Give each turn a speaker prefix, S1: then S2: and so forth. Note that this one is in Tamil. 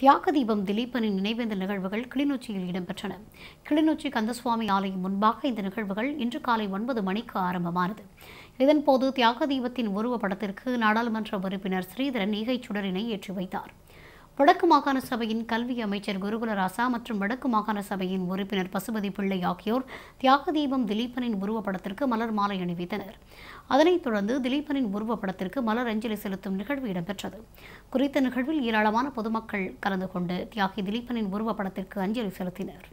S1: தியாக தீபம் திலீபனின் நினைவேந்தல் நிகழ்வுகள் கிளிநொச்சியில் இடம்பெற்றன கிளிநொச்சி கந்தசுவாமி ஆலயம் முன்பாக இந்த நிகழ்வுகள் இன்று காலை ஒன்பது மணிக்கு ஆரம்பமானது இதன்போது தியாக தீபத்தின் உருவப்படத்திற்கு நாடாளுமன்ற உறுப்பினர் ஸ்ரீதரன் சுடரினை ஏற்றி வைத்தார் வடக்கு மாகாண சபையின் கல்வி அமைச்சர் குருகுல ராசா மற்றும் வடக்கு மாகாண சபையின் உறுப்பினர் பசுபதி பிள்ளை ஆகியோர் தியாக தீபம் திலீபனின் உருவப்படத்திற்கு மலர் மாலை அணிவித்தனர் அதனைத் தொடர்ந்து திலீபனின் உருவப்படத்திற்கு மலர் அஞ்சலி செலுத்தும் நிகழ்வு இடம்பெற்றது குறித்த நிகழ்வில் ஏராளமான பொதுமக்கள் கலந்து கொண்டு தியாகி திலீபனின் உருவப்படத்திற்கு அஞ்சலி செலுத்தினர்